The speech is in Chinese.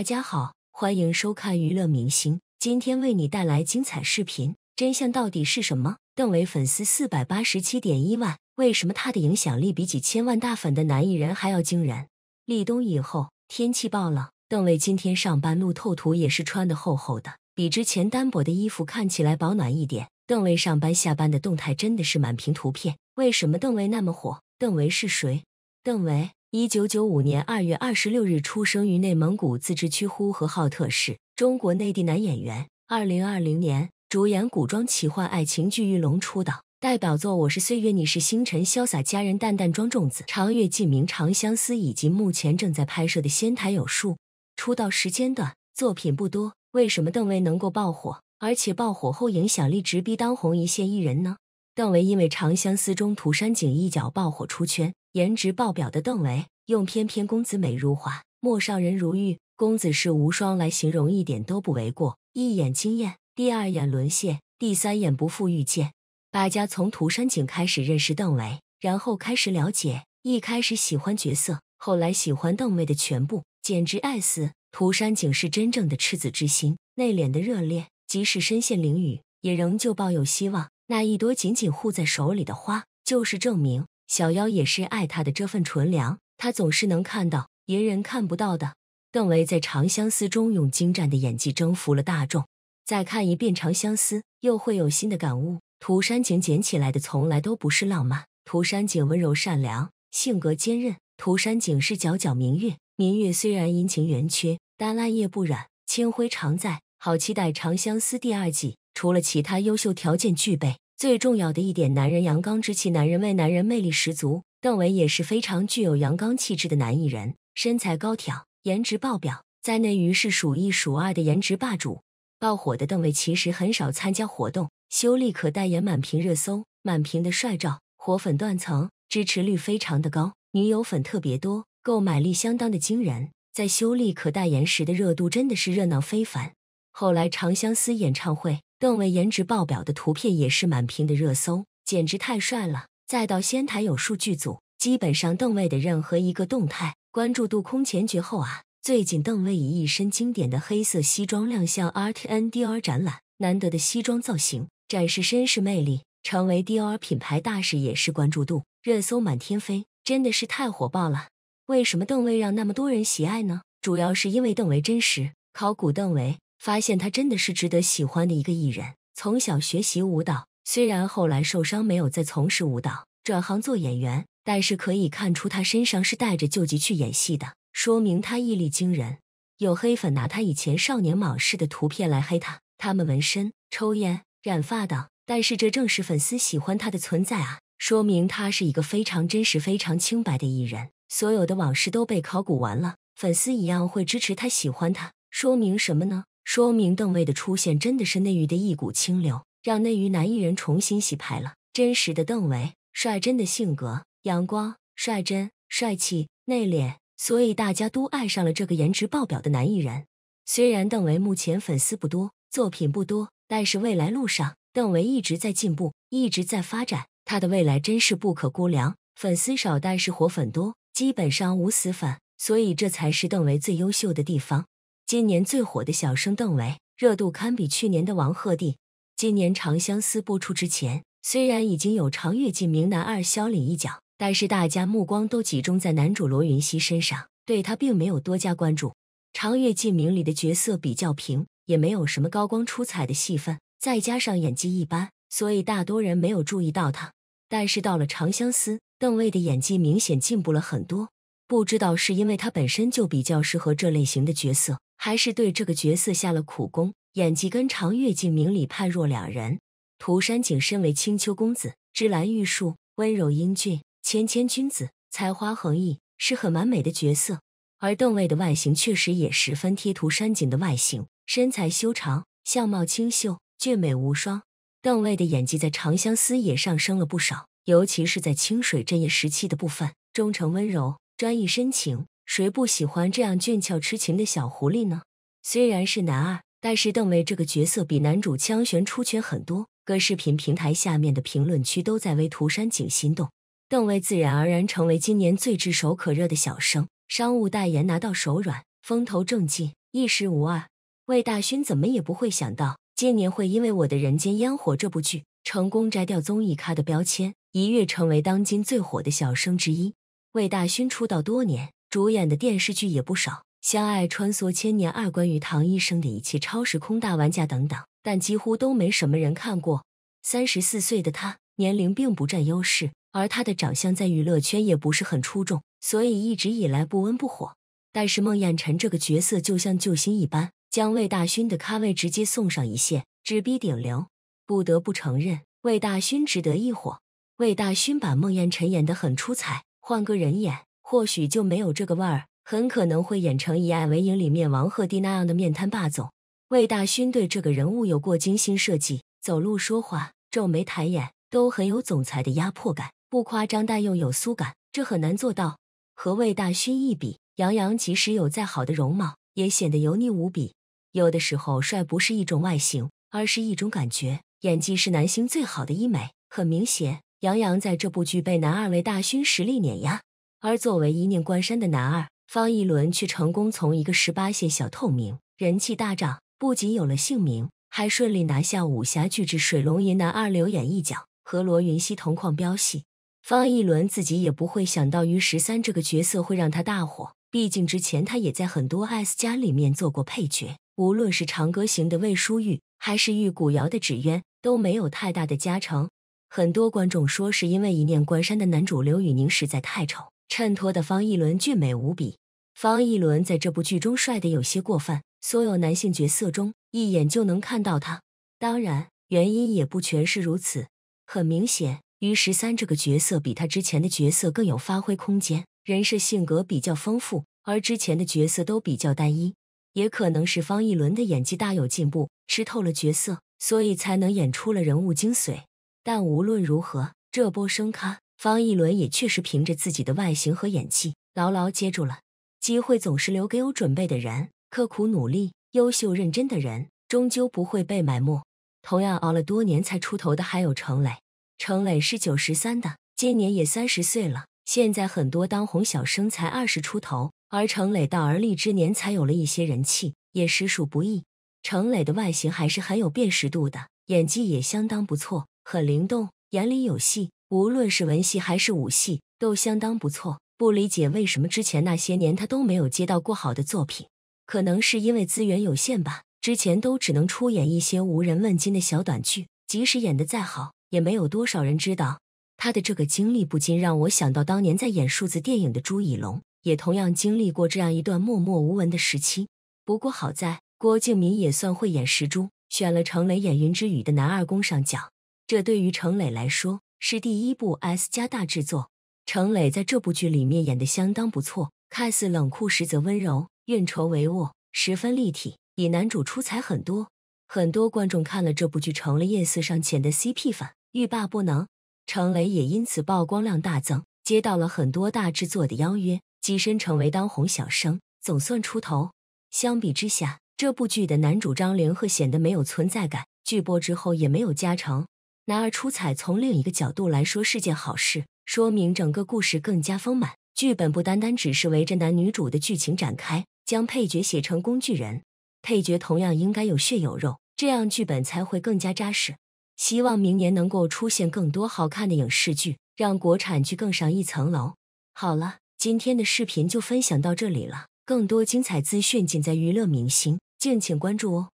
大家好，欢迎收看娱乐明星，今天为你带来精彩视频，真相到底是什么？邓为粉丝四百八十七点一万，为什么他的影响力比几千万大粉的男艺人还要惊人？立冬以后天气暴冷，邓为今天上班路透图也是穿的厚厚的，比之前单薄的衣服看起来保暖一点。邓为上班下班的动态真的是满屏图片，为什么邓为那么火？邓为是谁？邓为。一九九五年二月二十六日出生于内蒙古自治区呼和浩特市，中国内地男演员。二零二零年，主演古装奇幻爱情剧《玉龙》出道，代表作《我是岁月你是星辰》《潇洒佳人淡淡妆》《种子》《长月烬明》《长相思》，以及目前正在拍摄的《仙台有树》。出道时间短，作品不多，为什么邓为能够爆火，而且爆火后影响力直逼当红一线艺人呢？邓为因为《长相思》中涂山璟一角爆火出圈。颜值爆表的邓为，用“翩翩公子美如画，陌上人如玉，公子世无双”来形容一点都不为过。一眼惊艳，第二眼沦陷，第三眼不负遇见。大家从涂山璟开始认识邓为，然后开始了解，一开始喜欢角色，后来喜欢邓为的全部，简直爱死。涂山璟是真正的赤子之心，内敛的热烈，即使身陷囹圄，也仍旧抱有希望。那一朵紧紧护在手里的花，就是证明。小妖也是爱他的这份纯良，他总是能看到别人看不到的。邓为在《长相思》中用精湛的演技征服了大众，再看一遍《长相思》又会有新的感悟。涂山璟捡起来的从来都不是浪漫，涂山璟温柔善良，性格坚韧。涂山璟是皎皎明月，明月虽然阴晴圆缺，但暗夜不染，清辉常在。好期待《长相思》第二季，除了其他优秀条件具备。最重要的一点，男人阳刚之气，男人味，男人魅力十足。邓为也是非常具有阳刚气质的男艺人，身材高挑，颜值爆表，在内娱是数一数二的颜值霸主。爆火的邓为其实很少参加活动，修丽可代言满屏热搜，满屏的帅照，火粉断层，支持率非常的高，女友粉特别多，购买力相当的惊人。在修丽可代言时的热度真的是热闹非凡。后来《长相思》演唱会。邓为颜值爆表的图片也是满屏的热搜，简直太帅了！再到仙台有数剧组，基本上邓为的任何一个动态关注度空前绝后啊！最近邓为以一身经典的黑色西装亮相 R T N D R 展览，难得的西装造型展示绅士魅力，成为 D R 品牌大使也是关注度热搜满天飞，真的是太火爆了！为什么邓为让那么多人喜爱呢？主要是因为邓为真实，考古邓为。发现他真的是值得喜欢的一个艺人。从小学习舞蹈，虽然后来受伤没有再从事舞蹈，转行做演员，但是可以看出他身上是带着旧疾去演戏的，说明他毅力惊人。有黑粉拿他以前少年往事的图片来黑他，他们纹身、抽烟、染发等，但是这正是粉丝喜欢他的存在啊！说明他是一个非常真实、非常清白的艺人，所有的往事都被考古完了，粉丝一样会支持他、喜欢他，说明什么呢？说明邓为的出现真的是内娱的一股清流，让内娱男艺人重新洗牌了。真实的邓为，率真的性格，阳光、率真、帅气、内敛，所以大家都爱上了这个颜值爆表的男艺人。虽然邓为目前粉丝不多，作品不多，但是未来路上，邓为一直在进步，一直在发展，他的未来真是不可估量。粉丝少，但是活粉多，基本上无死粉，所以这才是邓为最优秀的地方。今年最火的小生邓为，热度堪比去年的王鹤棣。今年《长相思》播出之前，虽然已经有《长月烬明》男二萧凛一角，但是大家目光都集中在男主罗云熙身上，对他并没有多加关注。《长月烬明》里的角色比较平，也没有什么高光出彩的戏份，再加上演技一般，所以大多人没有注意到他。但是到了《长相思》，邓为的演技明显进步了很多，不知道是因为他本身就比较适合这类型的角色。还是对这个角色下了苦功，演技跟长月烬明里判若两人。涂山璟身为青丘公子，芝兰玉树，温柔英俊，谦谦君子，才华横溢，是很完美的角色。而邓为的外形确实也十分贴涂山璟的外形，身材修长，相貌清秀，俊美无双。邓为的演技在《长相思》也上升了不少，尤其是在清水镇业时期的部分，忠诚温柔，专一深情。谁不喜欢这样俊俏痴情的小狐狸呢？虽然是男二，但是邓为这个角色比男主枪玄出圈很多。各视频平台下面的评论区都在为涂山璟心动，邓为自然而然成为今年最炙手可热的小生，商务代言拿到手软，风头正劲，一时无二。魏大勋怎么也不会想到，今年会因为《我的人间烟火》这部剧，成功摘掉综艺咖的标签，一跃成为当今最火的小生之一。魏大勋出道多年。主演的电视剧也不少，《相爱穿梭千年二》关于唐医生的一切，《超时空大玩家》等等，但几乎都没什么人看过。三十四岁的他，年龄并不占优势，而他的长相在娱乐圈也不是很出众，所以一直以来不温不火。但是孟宴臣这个角色就像救星一般，将魏大勋的咖位直接送上一线，直逼顶流。不得不承认，魏大勋值得一火。魏大勋把孟宴臣演的很出彩，换个人演。或许就没有这个味儿，很可能会演成《以爱为营》里面王鹤棣那样的面瘫霸总。魏大勋对这个人物有过精心设计，走路、说话、皱眉、抬眼，都很有总裁的压迫感，不夸张但又有苏感，这很难做到。和魏大勋一比，杨洋即使有再好的容貌，也显得油腻无比。有的时候，帅不是一种外形，而是一种感觉。演技是男星最好的医美。很明显，杨洋在这部剧被男二魏大勋实力碾压。而作为《一念关山》的男二，方逸伦却成功从一个十八线小透明人气大涨，不仅有了姓名，还顺利拿下武侠巨制《水龙吟》男二刘演一角，和罗云熙同框飙戏。方逸伦自己也不会想到，于十三这个角色会让他大火。毕竟之前他也在很多 S 家里面做过配角，无论是《长歌行》的魏淑玉，还是《玉骨遥》的纸鸢，都没有太大的加成。很多观众说，是因为《一念关山》的男主刘宇宁实在太丑。衬托的方逸伦俊美无比，方逸伦在这部剧中帅的有些过分，所有男性角色中一眼就能看到他。当然，原因也不全是如此。很明显，于十三这个角色比他之前的角色更有发挥空间，人设性格比较丰富，而之前的角色都比较单一。也可能是方逸伦的演技大有进步，吃透了角色，所以才能演出了人物精髓。但无论如何，这波声咖。方逸伦也确实凭着自己的外形和演技牢牢接住了。机会总是留给我准备的人，刻苦努力、优秀认真的人终究不会被埋没。同样熬了多年才出头的还有程磊。程磊是九十三的，今年也三十岁了。现在很多当红小生才二十出头，而程磊到而立之年才有了一些人气，也实属不易。程磊的外形还是很有辨识度的，演技也相当不错，很灵动，眼里有戏。无论是文戏还是武戏，都相当不错。不理解为什么之前那些年他都没有接到过好的作品，可能是因为资源有限吧。之前都只能出演一些无人问津的小短剧，即使演得再好，也没有多少人知道。他的这个经历不禁让我想到当年在演数字电影的朱一龙，也同样经历过这样一段默默无闻的时期。不过好在郭敬明也算慧眼识珠，选了程磊演《云之羽》的男二宫上角，这对于程磊来说。是第一部 S 加大制作，程磊在这部剧里面演的相当不错，看似冷酷实则温柔，运筹帷幄，十分立体，比男主出彩很多。很多观众看了这部剧成了夜色上浅的 CP 粉，欲罢不能。程磊也因此曝光量大增，接到了很多大制作的邀约，跻身成为当红小生，总算出头。相比之下，这部剧的男主张凌赫显得没有存在感，剧播之后也没有加成。男儿出彩，从另一个角度来说是件好事，说明整个故事更加丰满。剧本不单单只是围着男女主的剧情展开，将配角写成工具人，配角同样应该有血有肉，这样剧本才会更加扎实。希望明年能够出现更多好看的影视剧，让国产剧更上一层楼。好了，今天的视频就分享到这里了，更多精彩资讯尽在娱乐明星，敬请关注哦。